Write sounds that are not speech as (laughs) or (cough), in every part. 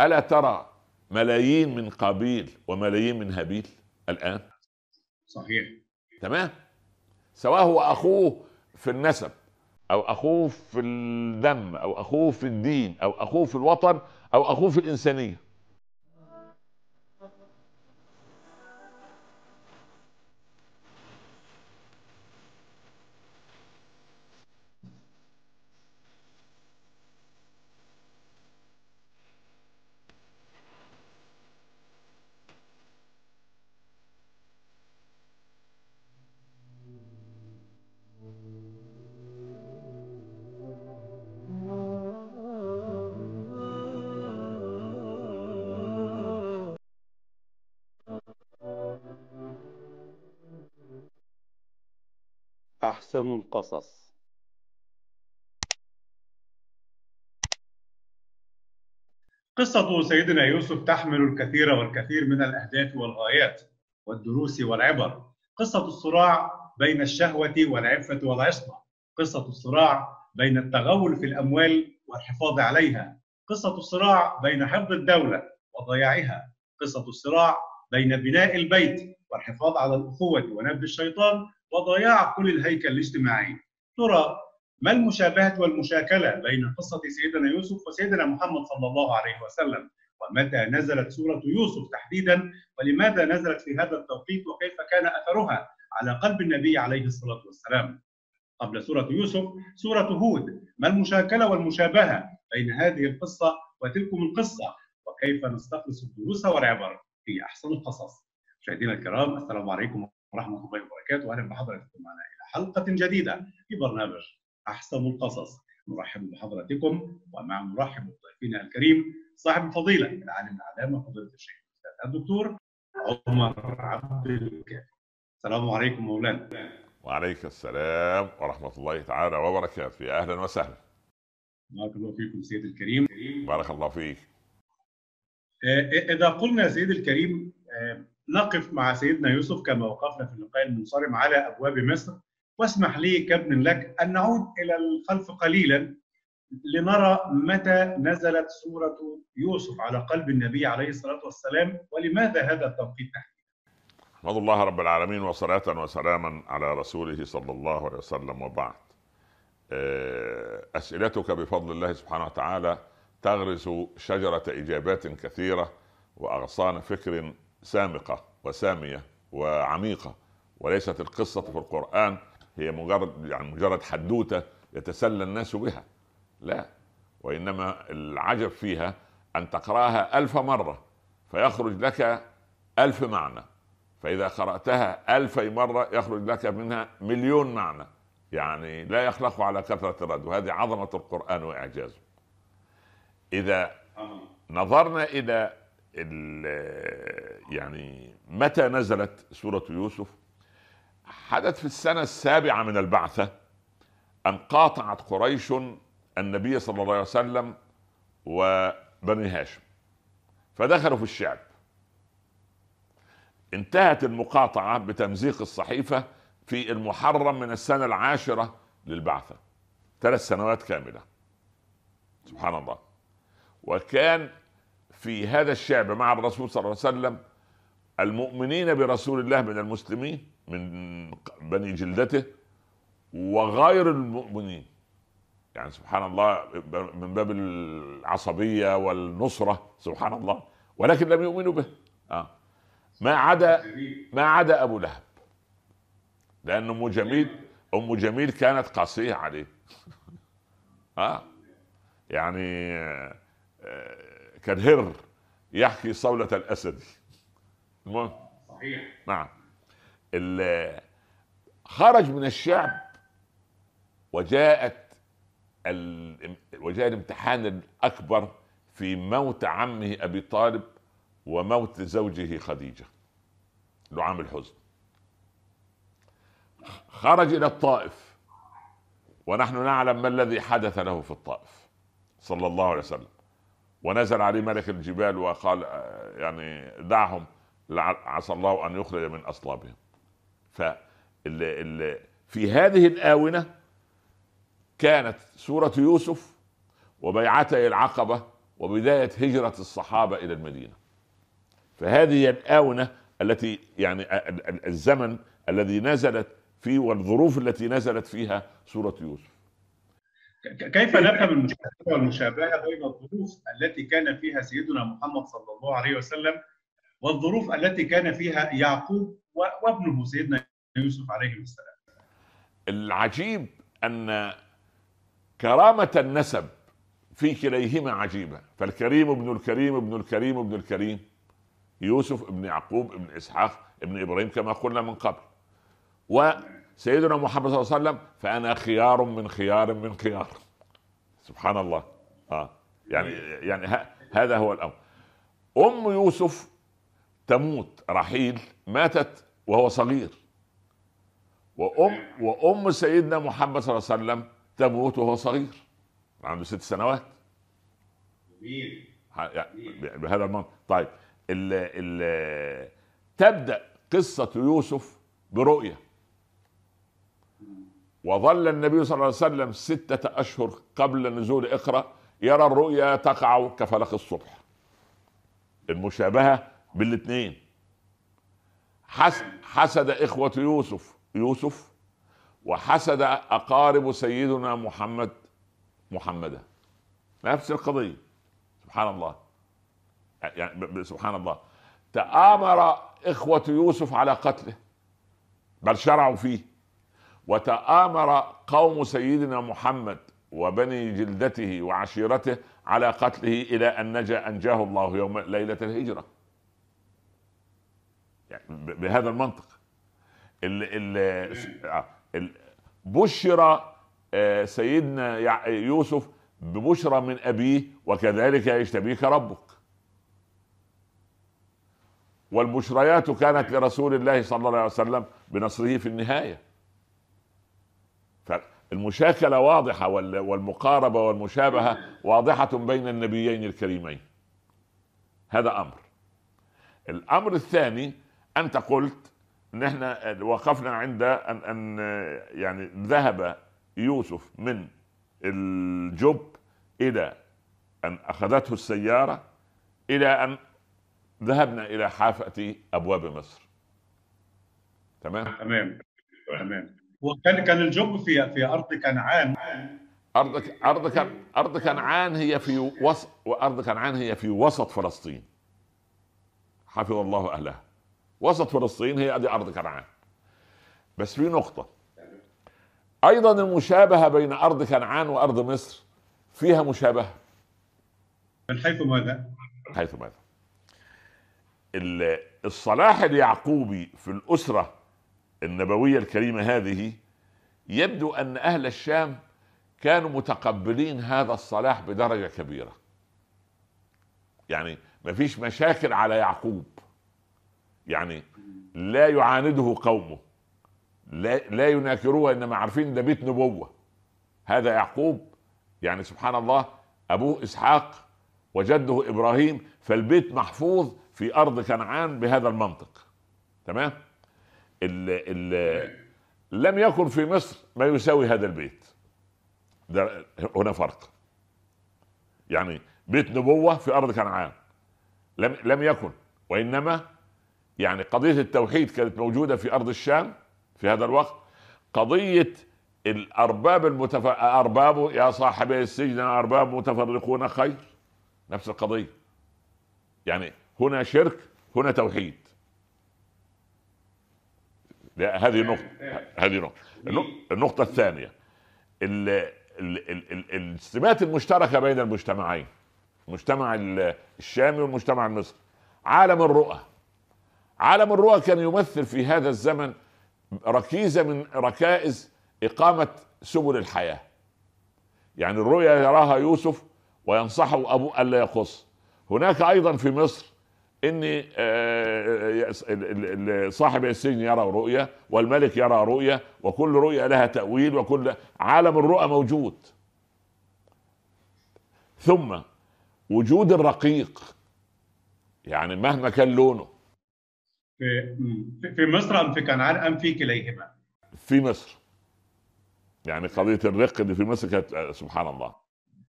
الا ترى ملايين من قابيل وملايين من هابيل الان صحيح تمام سواء هو اخوه في النسب او اخوه في الدم او اخوه في الدين او اخوه في الوطن او اخوه في الانسانيه أحسن القصص قصة سيدنا يوسف تحمل الكثير والكثير من الأهداف والغايات والدروس والعبر قصة الصراع بين الشهوة والعفة والعصمة قصة الصراع بين التغول في الأموال والحفاظ عليها قصة الصراع بين حفظ الدولة وضياعها قصة الصراع بين بناء البيت والحفاظ على الأخوة ونبذ الشيطان وضياع كل الهيكل الاجتماعي ترى ما المشابهة والمشاكلة بين قصة سيدنا يوسف وسيدنا محمد صلى الله عليه وسلم ومتى نزلت سورة يوسف تحديدا ولماذا نزلت في هذا التوقيت وكيف كان أثرها على قلب النبي عليه الصلاة والسلام قبل سورة يوسف سورة هود ما المشاكلة والمشابهة بين هذه القصة وتلكم القصة وكيف نستخلص الدروس والعبر في أحسن القصص مشاهدينا الكرام السلام عليكم ورحمه الله وبركاته اهلا بحضراتكم معنا الى حلقه جديده في برنامج احسن القصص نرحب بحضراتكم ومع مرحب بضيفنا الكريم صاحب الفضيله العالم العلامه فضيله الشيخ الدكتور عمر عبد الكافي السلام عليكم مولانا وعليك السلام ورحمه الله تعالى وبركاته يا اهلا وسهلا بارك الله فيكم سيدي الكريم بارك الله فيك آه، اذا قلنا سيدي الكريم آه، نقف مع سيدنا يوسف كما وقفنا في اللقاء المنصرم على ابواب مصر واسمح لي كابن لك ان نعود الى الخلف قليلا لنرى متى نزلت سوره يوسف على قلب النبي عليه الصلاه والسلام ولماذا هذا التوقيت تحديدا؟ احمد الله رب العالمين وصلاه وسلاما على رسوله صلى الله عليه وسلم وبعد. آه، اسئلتك بفضل الله سبحانه وتعالى تغرس شجره اجابات كثيره واغصان فكر سامقه وساميه وعميقه وليست القصه في القران هي مجرد يعني مجرد حدوته يتسلى الناس بها لا وانما العجب فيها ان تقراها الف مره فيخرج لك الف معنى فاذا قراتها الفي مره يخرج لك منها مليون معنى يعني لا يخلق على كثره الرد وهذه عظمه القران واعجازه اذا نظرنا الى يعني متى نزلت سورة يوسف حدث في السنة السابعة من البعثة أن قاطعت قريش النبي صلى الله عليه وسلم وبني هاشم فدخلوا في الشعب انتهت المقاطعة بتمزيق الصحيفة في المحرم من السنة العاشرة للبعثة ثلاث سنوات كاملة سبحان الله وكان في هذا الشعب مع الرسول صلى الله عليه وسلم المؤمنين برسول الله من المسلمين من بني جلدته وغير المؤمنين يعني سبحان الله من باب العصبية والنصرة سبحان الله ولكن لم يؤمنوا به آه. ما عدا ما عدا أبو لهب لأن أم جميل أم جميل كانت قاسية عليه (laughs) آه يعني آه، كالهر يحكي صولة الأسد المهم صحيح نعم خرج من الشعب وجاءت ال... وجاء الامتحان الأكبر في موت عمه أبي طالب وموت زوجه خديجة لعام الحزن خرج إلى الطائف ونحن نعلم ما الذي حدث له في الطائف صلى الله عليه وسلم ونزل عليه ملك الجبال وقال آه، يعني دعهم عسى الله ان يخرج من اصلابهم ف في هذه الاونه كانت سوره يوسف وبيعتي العقبه وبدايه هجره الصحابه الى المدينه فهذه الاونه التي يعني الزمن الذي نزلت فيه والظروف التي نزلت فيها سوره يوسف كيف نفهم المشابهه والمشابهه بين الظروف التي كان فيها سيدنا محمد صلى الله عليه وسلم والظروف التي كان فيها يعقوب وابنه سيدنا يوسف عليه السلام العجيب ان كرامه النسب في كليهما عجيبه فالكريم ابن الكريم ابن الكريم ابن الكريم يوسف ابن يعقوب ابن اسحاق ابن ابراهيم كما قلنا من قبل و سيدنا محمد صلى الله عليه وسلم فانا خيار من خيار من خيار سبحان الله اه يعني يعني هذا هو الامر ام يوسف تموت رحيل ماتت وهو صغير وام وام سيدنا محمد صلى الله عليه وسلم تموت وهو صغير عنده ست سنوات بهذا المنطق طيب الـ الـ تبدا قصه يوسف برؤيه وظل النبي صلى الله عليه وسلم ستة أشهر قبل نزول اقرأ يرى الرؤيا تقع كفلق الصبح المشابهة بالاثنين حسد إخوة يوسف يوسف وحسد أقارب سيدنا محمد محمدا نفس القضية سبحان الله يعني سبحان الله تآمر إخوة يوسف على قتله بل شرعوا فيه وتآمر قوم سيدنا محمد وبني جلدته وعشيرته على قتله إلى أن نجا أنجاه الله يوم ليلة الهجرة يعني بهذا المنطق ال ال آه، ال بشر آه، سيدنا يوسف ببشرى من أبيه وكذلك يجتبيك ربك والبشريات كانت لرسول الله صلى الله عليه وسلم بنصره في النهايه فالمشاكله واضحه والمقاربه والمشابهه واضحه بين النبيين الكريمين هذا امر الامر الثاني انت قلت ان احنا وقفنا عند ان ان يعني ذهب يوسف من الجب الى ان اخذته السياره الى ان ذهبنا الى حافه ابواب مصر تمام تمام تمام وكان كان الجب في في ارض كنعان ارض ارض ارض كنعان هي في وسط وارض كنعان هي في وسط فلسطين حفظ الله اهلها وسط فلسطين هي ادي ارض كنعان بس في نقطه ايضا المشابهه بين ارض كنعان وارض مصر فيها مشابهه من حيث ماذا؟ حيث ماذا؟ الصلاح اليعقوبي في الاسره النبويه الكريمه هذه يبدو ان اهل الشام كانوا متقبلين هذا الصلاح بدرجه كبيره يعني مفيش مشاكل على يعقوب يعني لا يعانده قومه لا, لا يناكروه انما عارفين ده بيت نبوه هذا يعقوب يعني سبحان الله ابوه اسحاق وجده ابراهيم فالبيت محفوظ في ارض كنعان بهذا المنطق تمام ال ال أيوة. لم يكن في مصر ما يساوي هذا البيت ده هنا فرق يعني بيت نبوه في ارض كنعان لم لم يكن وانما يعني قضيه التوحيد كانت موجوده في ارض الشام في هذا الوقت قضيه الارباب المتف... ارباب يا صاحبي السجن ارباب متفرقون خير نفس القضيه يعني هنا شرك هنا توحيد إيه، إيه. هذه نقطة هذه نقطة النقطة الثانية ال السمات المشتركة بين المجتمعين المجتمع الشامي والمجتمع المصري عالم الرؤى عالم الرؤى كان يمثل في هذا الزمن ركيزة من ركائز إقامة سبل الحياة يعني الرؤيا يراها يوسف وينصحه أبوه ألا يقص هناك أيضا في مصر ان آه، آه، آه، صاحب السجن يرى رؤيه والملك يرى رؤيه وكل رؤيه لها تاويل وكل عالم الرؤى موجود ثم وجود الرقيق يعني مهما كان لونه في مصر ام في كنعان ام في كليهما في مصر يعني قضيه الرق اللي في مصر كانت سبحان الله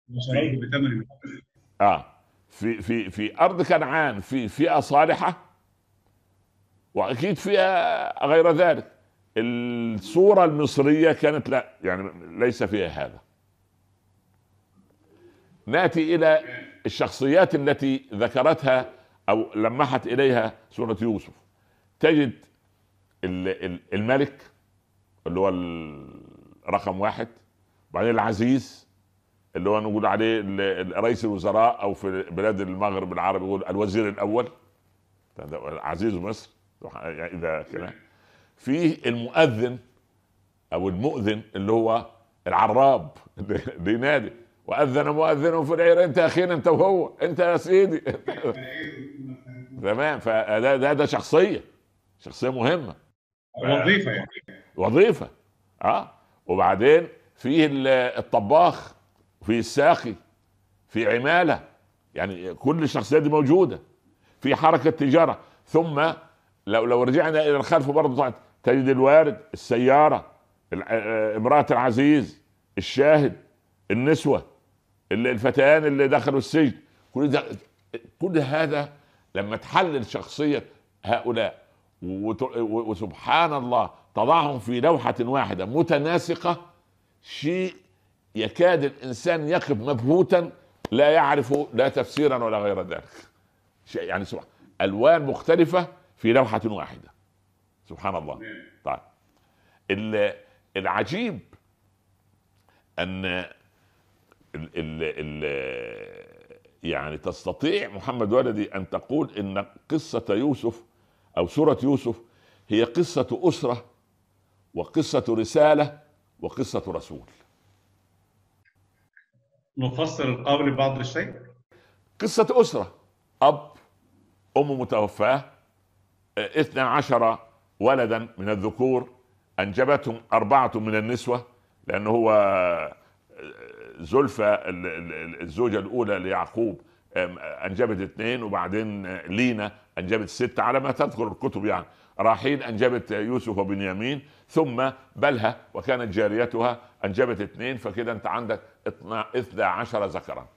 بثمن اه في في في ارض كنعان في فئه صالحه واكيد فيها غير ذلك الصوره المصريه كانت لا يعني ليس فيها هذا ناتي الى الشخصيات التي ذكرتها او لمحت اليها سوره يوسف تجد الملك اللي هو رقم واحد وبعدين العزيز اللي هو نقول عليه رئيس الوزراء او في بلاد المغرب العربي يقول الوزير الاول عزيز مصر يعني اذا كده في المؤذن او المؤذن اللي هو العراب اللي (laughs) واذن مؤذن في العير انت اخينا انت وهو انت يا سيدي (laughs) تمام فده ده ده شخصيه شخصيه مهمه وظيفه يعني وظيفه اه وبعدين فيه الطباخ في الساقي في عماله يعني كل الشخصيات دي موجوده في حركه تجاره ثم لو لو رجعنا الى الخلف برضه تجد الوارد السياره آه، آه، امراه العزيز الشاهد النسوه الفتيان اللي دخلوا السجن كل ده كل هذا لما تحلل شخصيه هؤلاء وسبحان الله تضعهم في لوحه واحده متناسقه شيء يكاد الانسان يقف مبهوتا لا يعرف لا تفسيرا ولا غير ذلك يعني سبحان الوان مختلفه في لوحه واحده سبحان الله نعم. طيب العجيب ان الـ الـ الـ يعني تستطيع محمد ولدي ان تقول ان قصه يوسف او سوره يوسف هي قصه اسره وقصه رساله وقصه رسول نفسر القول ببعض الشيء قصة أسرة أب أم متوفاة اثنا عشر ولدا من الذكور أنجبتهم أربعة من النسوة لأن هو زلفى الزوجة الأولى ليعقوب أنجبت اثنين وبعدين لينا أنجبت ستة على ما تذكر الكتب يعني راحيل أنجبت يوسف وبنيامين ثم بلها وكانت جاريتها انجبت اثنين فكده انت عندك اثنى عشر ذكرا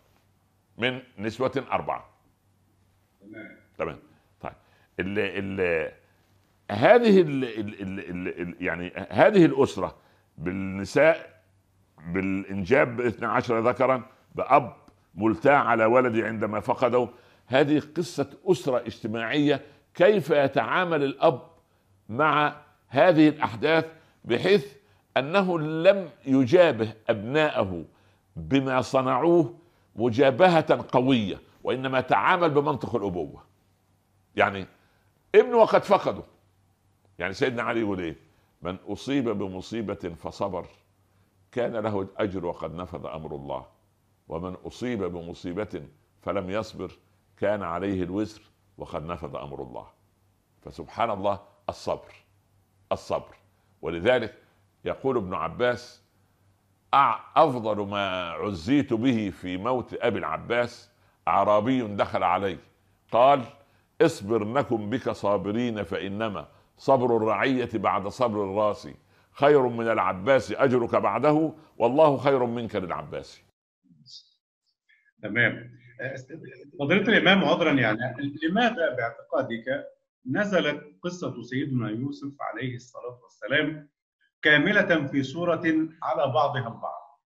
من نسوة أربعة تمام تمام طيب الـ الـ هذه الـ الـ الـ الـ يعني هذه الأسرة بالنساء بالإنجاب 12 ذكرا بأب ملتاع على ولدي عندما فقده هذه قصة أسرة اجتماعية كيف يتعامل الأب مع هذه الأحداث بحيث أنه لم يجابه أبناءه بما صنعوه مجابهة قوية وإنما تعامل بمنطق الأبوة يعني ابنه وقد فقده يعني سيدنا علي يقول ايه من اصيب بمصيبه فصبر كان له الاجر وقد نفذ امر الله ومن اصيب بمصيبه فلم يصبر كان عليه الوزر وقد نفذ امر الله فسبحان الله الصبر الصبر ولذلك يقول ابن عباس افضل ما عزيت به في موت ابي العباس اعرابي دخل علي قال اصبر نكم بك صابرين فانما صبر الرعيه بعد صبر الراس خير من العباس اجرك بعده والله خير منك للعباس تمام أه، فضيله الامام عذرا يعني لماذا باعتقادك نزلت قصة سيدنا يوسف عليه الصلاة والسلام كاملة في سورة على بعضها البعض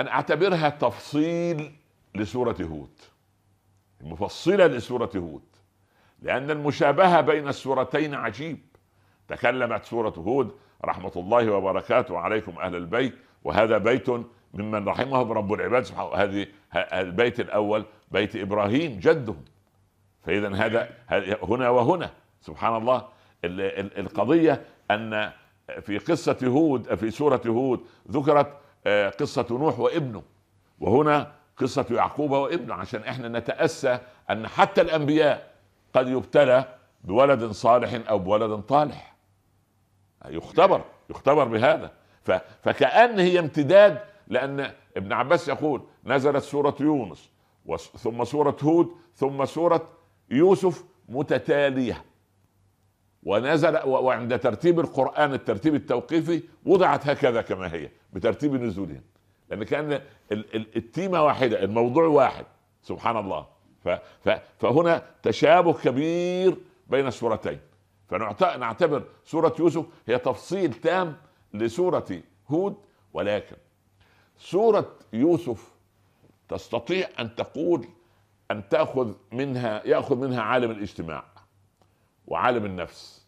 أنا أعتبرها تفصيل لسورة هود مفصلة لسورة هود لأن المشابهة بين السورتين عجيب تكلمت سورة هود رحمة الله وبركاته عليكم أهل البيت وهذا بيت ممن رحمهم رب العباد سبحانه هذه البيت الأول بيت إبراهيم جدهم فاذا هذا هنا وهنا سبحان الله القضيه ان في قصه هود في سوره هود ذكرت آه، قصه نوح وابنه وهنا قصه يعقوب وابنه عشان احنا نتاسى ان حتى الانبياء قد يبتلى بولد صالح او بولد طالح يختبر يختبر بهذا فكأن هي امتداد لأن ابن عباس يقول نزلت سورة يونس ثم سورة هود ثم سورة يوسف متتاليه ونزل وعند ترتيب القران الترتيب التوقيفي وضعت هكذا كما هي بترتيب نزولهم لان كان التيمه واحده الموضوع واحد سبحان الله فهنا تشابه كبير بين السورتين فنعتبر سورة يوسف هي تفصيل تام لسورة هود ولكن سورة يوسف تستطيع أن تقول ان تاخذ منها ياخذ منها عالم الاجتماع وعالم النفس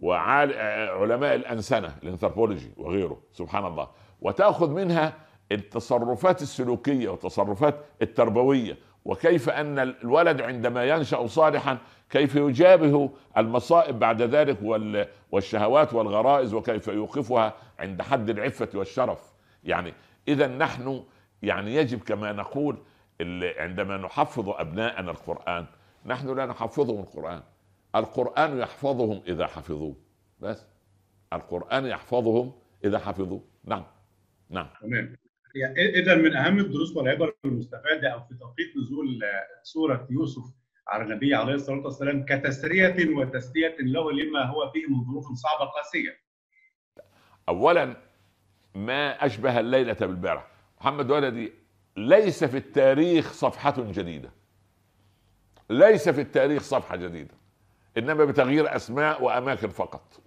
وعلماء علماء الانسنه الانثروبولوجي وغيره سبحان الله وتاخذ منها التصرفات السلوكيه والتصرفات التربويه وكيف ان الولد عندما ينشا صالحا كيف يجابه المصائب بعد ذلك والشهوات والغرائز وكيف يوقفها عند حد العفه والشرف يعني اذا نحن يعني يجب كما نقول اللي عندما نحفظ أبناءنا القرآن نحن لا نحفظهم القرآن القرآن يحفظهم إذا حفظوه بس القرآن يحفظهم إذا حفظوه نعم نعم تمام يعني اذا من اهم الدروس والعبر المستفاده او في توقيت نزول سوره يوسف على النبي عليه الصلاه والسلام كتسريه وتسليه له لما هو فيه من ظروف صعبه قاسيه. اولا ما اشبه الليله بالبارح، محمد ولدي ليس في التاريخ صفحة جديدة ليس في التاريخ صفحة جديدة إنما بتغيير أسماء وأماكن فقط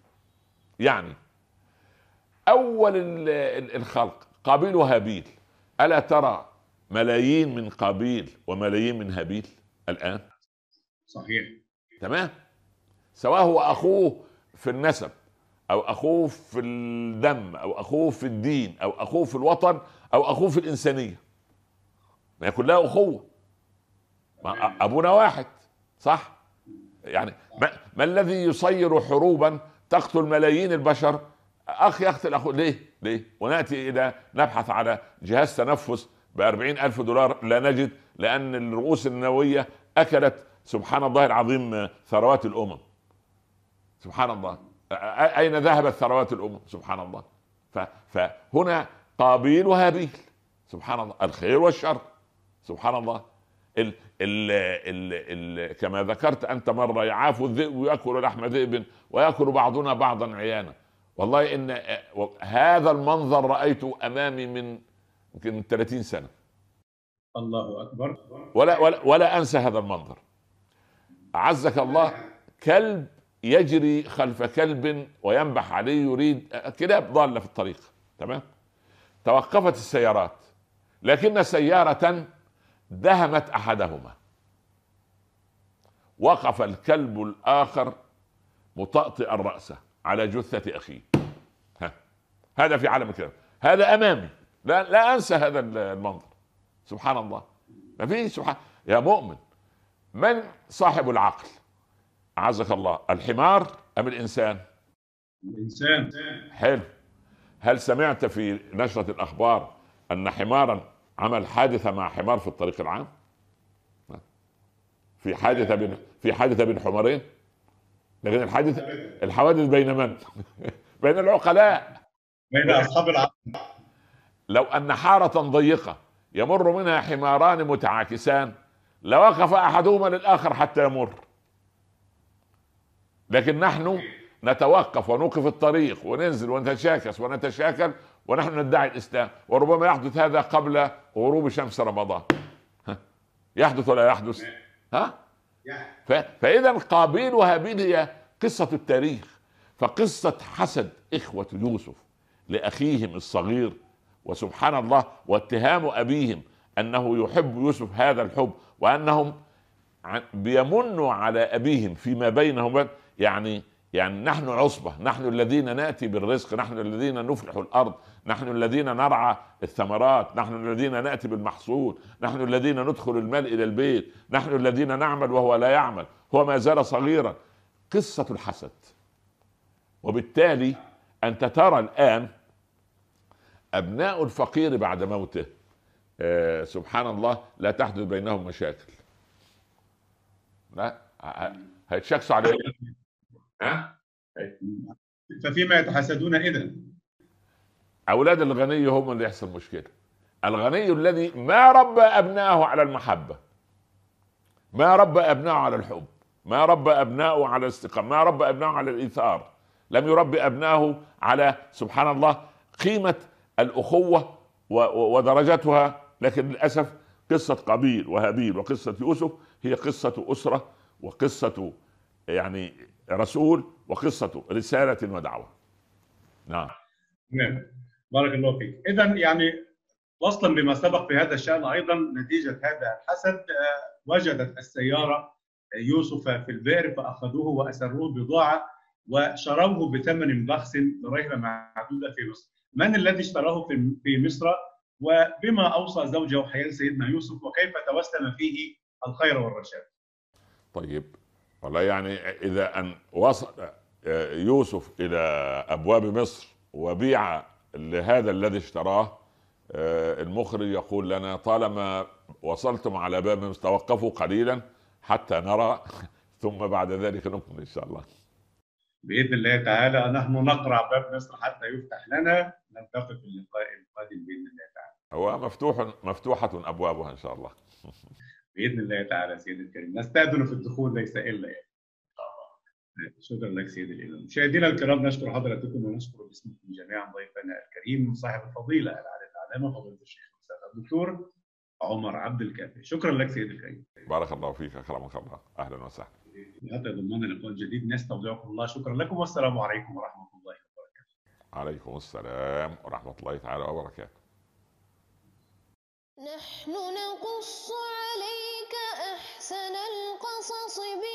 يعني أول الخلق قابيل وهابيل ألا ترى ملايين من قابيل وملايين من هابيل الآن صحيح تمام سواء هو أخوه في النسب او اخوه في الدم او اخوه في الدين او اخوه في الوطن او اخوه في الانسانيه ما هي كلها اخوه ما ابونا واحد صح يعني ما, ما الذي يصير حروبا تقتل ملايين البشر اخ يقتل اخوه ليه ليه وناتي الى نبحث على جهاز تنفس ب ألف دولار لا نجد لأن الرؤوس النووية أكلت سبحان الله العظيم ثروات الأمم سبحان الله أين ذهبت ثروات الأمم سبحان الله فهنا قابيل وهابيل سبحان الله الخير والشر سبحان الله ال ال ال الـ كما ذكرت انت مره يعاف الذئب ياكل لحم ذئب وياكل بعضنا بعضا عيانا والله ان هذا المنظر رايته امامي من يمكن 30 سنه الله اكبر ولا ولا, ولا انسى هذا المنظر اعزك الله كلب يجري خلف كلب وينبح عليه يريد كلاب ضاله في الطريق تمام توقفت السيارات لكن سياره دهمت احدهما وقف الكلب الاخر مطأطئا راسه على جثه اخيه ها. هذا في عالم الكلام هذا امامي لا لا انسى هذا المنظر سبحان الله ما في سبحان يا مؤمن من صاحب العقل عزك الله الحمار ام الانسان الانسان حلو هل سمعت في نشره الاخبار ان حمارا عمل حادثه مع حمار في الطريق العام في حادثه بين في حادثه بين حمارين لكن الحادث الحوادث بين من؟ (laughs) بين العقلاء بين اصحاب العقل لو ان حاره ضيقه يمر منها حماران متعاكسان لوقف احدهما للاخر حتى يمر لكن نحن نتوقف ونوقف الطريق وننزل ونتشاكس ونتشاكل ونحن ندعي الاسلام وربما يحدث هذا قبل غروب شمس رمضان يحدث ولا يحدث ها ف... فاذا قابيل وهابيل هي قصه التاريخ فقصه حسد اخوه يوسف لاخيهم الصغير وسبحان الله واتهام ابيهم انه يحب يوسف هذا الحب وانهم بيمنوا على ابيهم فيما بينهم يعني يعني نحن عصبه نحن الذين ناتي بالرزق نحن الذين نفلح الارض نحن الذين نرعى الثمرات نحن الذين ناتي بالمحصول نحن الذين ندخل المال الى البيت نحن الذين نعمل وهو لا يعمل هو ما زال صغيرا قصه الحسد وبالتالي انت ترى الان ابناء الفقير بعد موته آه، سبحان الله لا تحدث بينهم مشاكل لا هيتشكسوا عليهم ها ففيما يتحسدون اذا اولاد الغني هم اللي يحصل مشكله الغني الذي ما ربى ابنائه على المحبه ما ربى ابنائه على الحب ما ربى ابنائه على الاستقامه ما ربى ابنائه على الايثار لم يربي ابنائه على سبحان الله قيمه الاخوه ودرجتها لكن للاسف قصه قابيل وهابيل وقصه يوسف هي قصه اسره وقصه يعني رسول وقصه رساله ودعوه نعم نعم بارك الله فيك اذا يعني وصلا بما سبق في هذا الشان ايضا نتيجه هذا الحسد آه، وجدت السياره آه، يوسف في البئر فاخذوه واسروه بضاعه وشروه بثمن بخس برهبه معدوده في مصر. من الذي اشتراه في مصر وبما اوصى زوجه حيال سيدنا يوسف وكيف توسم فيه الخير والرشاد. طيب والله يعني اذا ان وصل آه، يوسف الى ابواب مصر وبيع لهذا الذي اشتراه آه، المخرج يقول لنا طالما وصلتم على باب توقفوا قليلا حتى نرى (laughs) ثم بعد ذلك نكمل ان شاء الله. باذن الله تعالى نحن نقرع باب مصر حتى يفتح لنا نلتقي في اللقاء القادم باذن الله تعالى. هو مفتوح مفتوحه ابوابها ان شاء الله. (laughs) باذن الله تعالى سيدي الكريم نستاذن في الدخول ليس الا يعني. شكرا لك سيدي الإمام مشاهدينا الكرام نشكر حضراتكم ونشكر باسمكم جميعا ضيفنا الكريم صاحب الفضيلة العالي العلامة فضيلة الشيخ الأستاذ الدكتور عمر عبد الكافي شكرا لك سيدي الكريم بارك الله فيك أكرمك الله أهلا وسهلا حتى يضمنا لقاء جديد نستودعكم الله شكرا لكم والسلام عليكم ورحمة الله وبركاته عليكم السلام ورحمة الله تعالى وبركاته نحن نقص عليك أحسن القصص بي